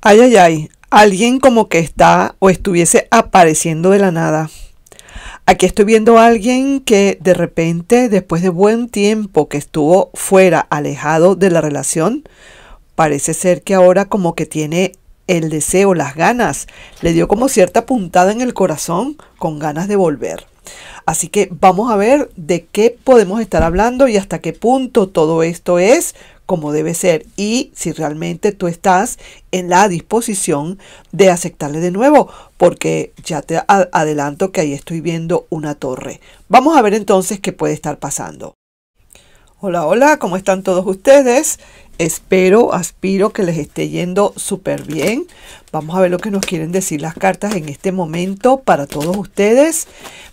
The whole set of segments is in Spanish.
Ay, ay, ay, alguien como que está o estuviese apareciendo de la nada. Aquí estoy viendo a alguien que de repente, después de buen tiempo que estuvo fuera, alejado de la relación, parece ser que ahora como que tiene el deseo, las ganas, le dio como cierta puntada en el corazón con ganas de volver. Así que vamos a ver de qué podemos estar hablando y hasta qué punto todo esto es como debe ser y si realmente tú estás en la disposición de aceptarle de nuevo, porque ya te adelanto que ahí estoy viendo una torre. Vamos a ver entonces qué puede estar pasando. Hola, hola, ¿cómo están todos ustedes? Espero, aspiro que les esté yendo súper bien. Vamos a ver lo que nos quieren decir las cartas en este momento para todos ustedes.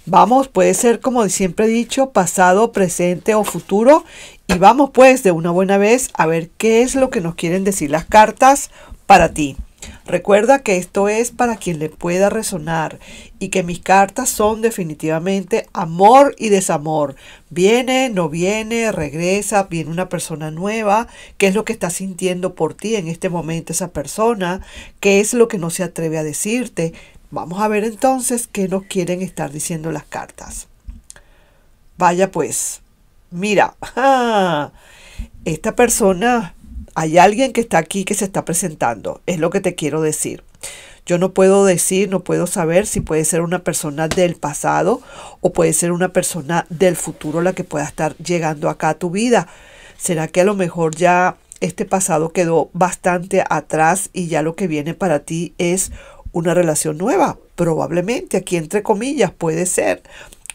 Vamos, puede ser como siempre he dicho, pasado, presente o futuro. Y vamos pues de una buena vez a ver qué es lo que nos quieren decir las cartas para ti. Recuerda que esto es para quien le pueda resonar y que mis cartas son definitivamente amor y desamor. Viene, no viene, regresa, viene una persona nueva, qué es lo que está sintiendo por ti en este momento esa persona, qué es lo que no se atreve a decirte. Vamos a ver entonces qué nos quieren estar diciendo las cartas. Vaya pues mira, ah, esta persona, hay alguien que está aquí que se está presentando, es lo que te quiero decir. Yo no puedo decir, no puedo saber si puede ser una persona del pasado o puede ser una persona del futuro la que pueda estar llegando acá a tu vida. ¿Será que a lo mejor ya este pasado quedó bastante atrás y ya lo que viene para ti es una relación nueva? Probablemente, aquí entre comillas, puede ser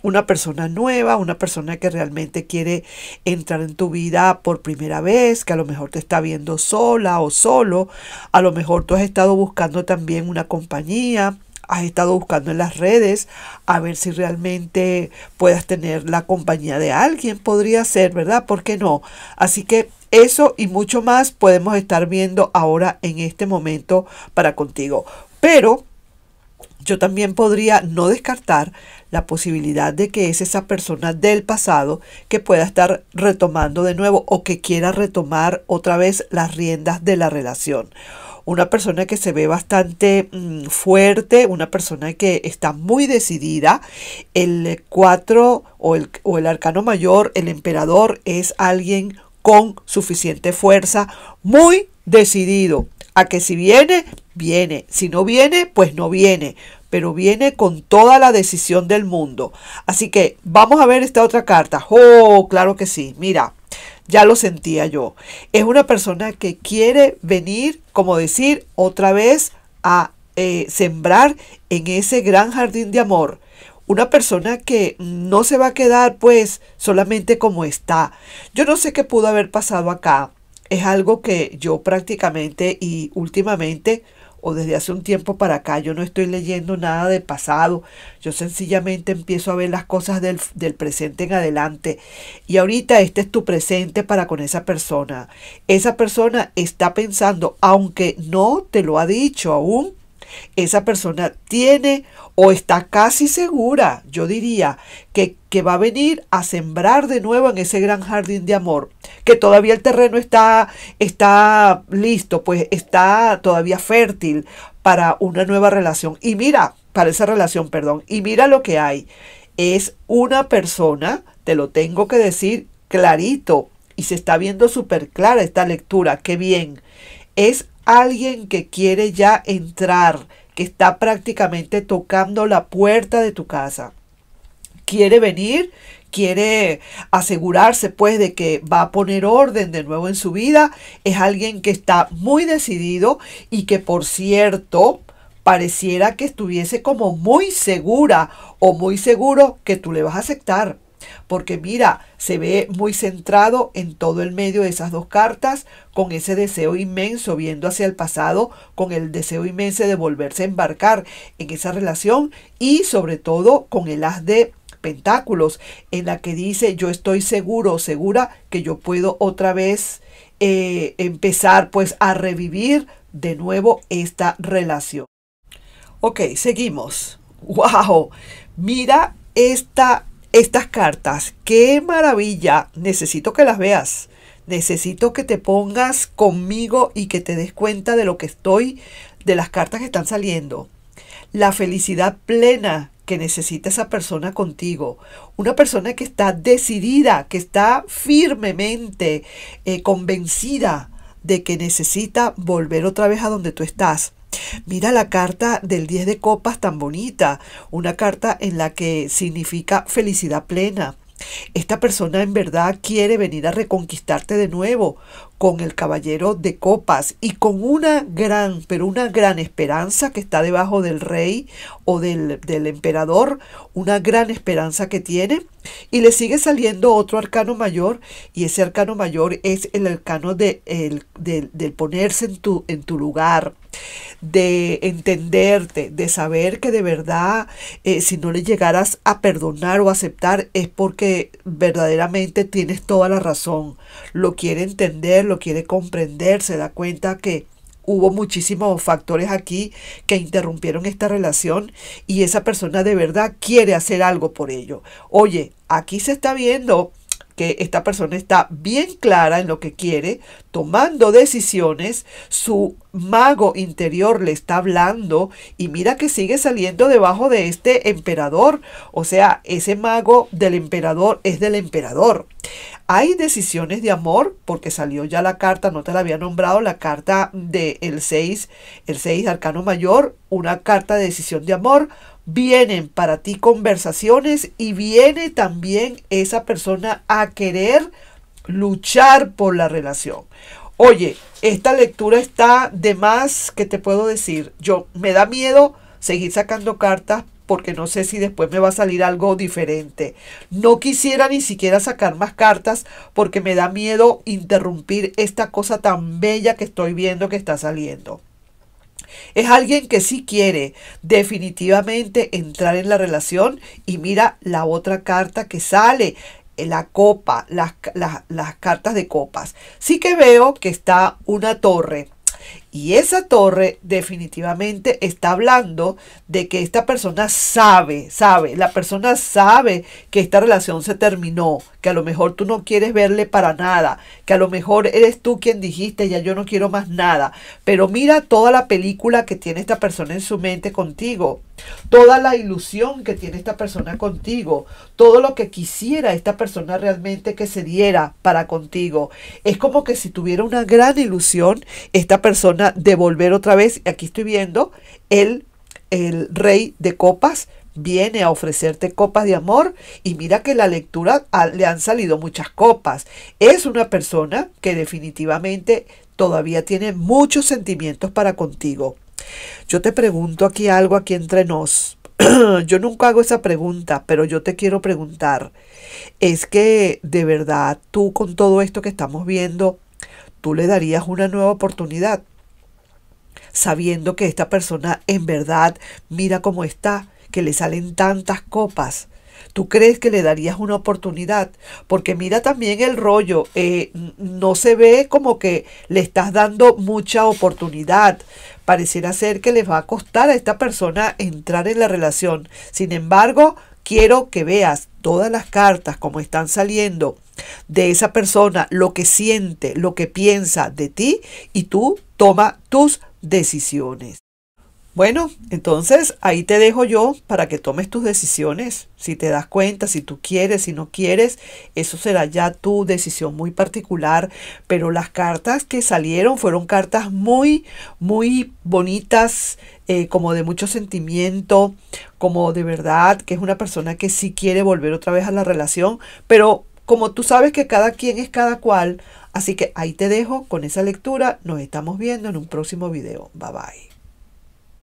una persona nueva, una persona que realmente quiere entrar en tu vida por primera vez, que a lo mejor te está viendo sola o solo, a lo mejor tú has estado buscando también una compañía, has estado buscando en las redes a ver si realmente puedas tener la compañía de alguien, podría ser, ¿verdad? ¿Por qué no? Así que eso y mucho más podemos estar viendo ahora en este momento para contigo. Pero yo también podría no descartar la posibilidad de que es esa persona del pasado que pueda estar retomando de nuevo o que quiera retomar otra vez las riendas de la relación. Una persona que se ve bastante mm, fuerte, una persona que está muy decidida. El 4 o el, o el arcano mayor, el emperador, es alguien con suficiente fuerza, muy decidido a que si viene viene. Si no viene, pues no viene. Pero viene con toda la decisión del mundo. Así que vamos a ver esta otra carta. Oh, claro que sí. Mira, ya lo sentía yo. Es una persona que quiere venir, como decir, otra vez a eh, sembrar en ese gran jardín de amor. Una persona que no se va a quedar pues solamente como está. Yo no sé qué pudo haber pasado acá. Es algo que yo prácticamente y últimamente o desde hace un tiempo para acá yo no estoy leyendo nada del pasado, yo sencillamente empiezo a ver las cosas del, del, presente en adelante. Y ahorita este es tu presente para con esa persona. Esa persona está pensando, aunque no te lo ha dicho aún, esa persona tiene o está casi segura, yo diría, que, va a venir a sembrar de nuevo en ese gran jardín de amor, que todavía el terreno está, está listo, pues está todavía fértil para una nueva relación. Y mira, para esa relación, perdón, y mira lo que hay. Es una persona, te lo tengo que decir clarito, y se está viendo súper clara esta lectura, qué bien. Es alguien que quiere ya entrar, que está prácticamente tocando la puerta de tu casa. Quiere venir, quiere asegurarse pues de que va a poner orden de nuevo en su vida. Es alguien que está muy decidido y que por cierto pareciera que estuviese como muy segura o muy seguro que tú le vas a aceptar porque mira, se ve muy centrado en todo el medio de esas dos cartas, con ese deseo inmenso, viendo hacia el pasado, con el deseo inmenso de volverse a embarcar en esa relación y sobre todo con el haz de Pentáculos, en la que dice yo estoy seguro, segura que yo puedo otra vez eh, empezar pues a revivir de nuevo esta relación. Ok, seguimos. ¡Wow! Mira esta estas cartas. ¡Qué maravilla! Necesito que las veas. Necesito que te pongas conmigo y que te des cuenta de lo que estoy, de las cartas que están saliendo. La felicidad plena que necesita esa persona contigo. Una persona que está decidida, que está firmemente eh, convencida de que necesita volver otra vez a donde tú estás. Mira la carta del 10 de copas tan bonita, una carta en la que significa felicidad plena. Esta persona en verdad quiere venir a reconquistarte de nuevo con el caballero de copas y con una gran, pero una gran esperanza que está debajo del rey o del, del emperador, una gran esperanza que tiene. Y le sigue saliendo otro arcano mayor y ese arcano mayor es el arcano de, el, del ponerse en tu, en tu lugar, de entenderte, de saber que de verdad eh, si no le llegaras a perdonar o aceptar es porque verdaderamente tienes toda la razón. Lo quiere entender, lo quiere comprender, se da cuenta que hubo muchísimos factores aquí que interrumpieron esta relación y esa persona de verdad quiere hacer algo por ello. Oye, aquí se está viendo que esta persona está bien clara en lo que quiere, tomando decisiones, su mago interior le está hablando y mira que sigue saliendo debajo de este emperador, o sea, ese mago del emperador es del emperador. Hay decisiones de amor, porque salió ya la carta, no te la había nombrado, la carta del el 6, el 6 arcano mayor, una carta de decisión de amor, vienen para ti conversaciones y viene también esa persona a querer luchar por la relación. Oye, esta lectura está de más que te puedo decir. Yo me da miedo seguir sacando cartas porque no sé si después me va a salir algo diferente. No quisiera ni siquiera sacar más cartas porque me da miedo interrumpir esta cosa tan bella que estoy viendo que está saliendo. Es alguien que sí quiere definitivamente entrar en la relación y mira la otra carta que sale, eh, la copa, las, las cartas de copas. Sí que veo que está una torre y esa torre definitivamente está hablando de que esta persona sabe, sabe, la persona sabe que esta relación se terminó, que a lo mejor tú no quieres verle para nada, que a lo mejor eres tú quien dijiste, ya yo no quiero más nada. Pero mira toda la película que tiene esta persona en su mente contigo toda la ilusión que tiene esta persona contigo, todo lo que quisiera esta persona realmente que se diera para contigo. Es como que si tuviera una gran ilusión esta persona de volver otra vez, aquí estoy viendo, el, el rey de copas viene a ofrecerte copas de amor y mira que la lectura ah, le han salido muchas copas. Es una persona que definitivamente todavía tiene muchos sentimientos para contigo. Yo te pregunto aquí algo aquí entre nos. yo nunca hago esa pregunta, pero yo te quiero preguntar. Es que de verdad tú con todo esto que estamos viendo, tú le darías una nueva oportunidad. Sabiendo que esta persona en verdad mira cómo está, que le salen tantas copas, ¿Tú crees que le darías una oportunidad? Porque mira también el rollo, eh, no se ve como que le estás dando mucha oportunidad. Pareciera ser que les va a costar a esta persona entrar en la relación. Sin embargo, quiero que veas todas las cartas como están saliendo de esa persona, lo que siente, lo que piensa de ti y tú toma tus decisiones. Bueno, entonces ahí te dejo yo para que tomes tus decisiones. Si te das cuenta, si tú quieres, si no quieres, eso será ya tu decisión muy particular. Pero las cartas que salieron fueron cartas muy, muy bonitas, eh, como de mucho sentimiento, como de verdad que es una persona que sí quiere volver otra vez a la relación. Pero como tú sabes que cada quien es cada cual, así que ahí te dejo con esa lectura. Nos estamos viendo en un próximo video. Bye bye.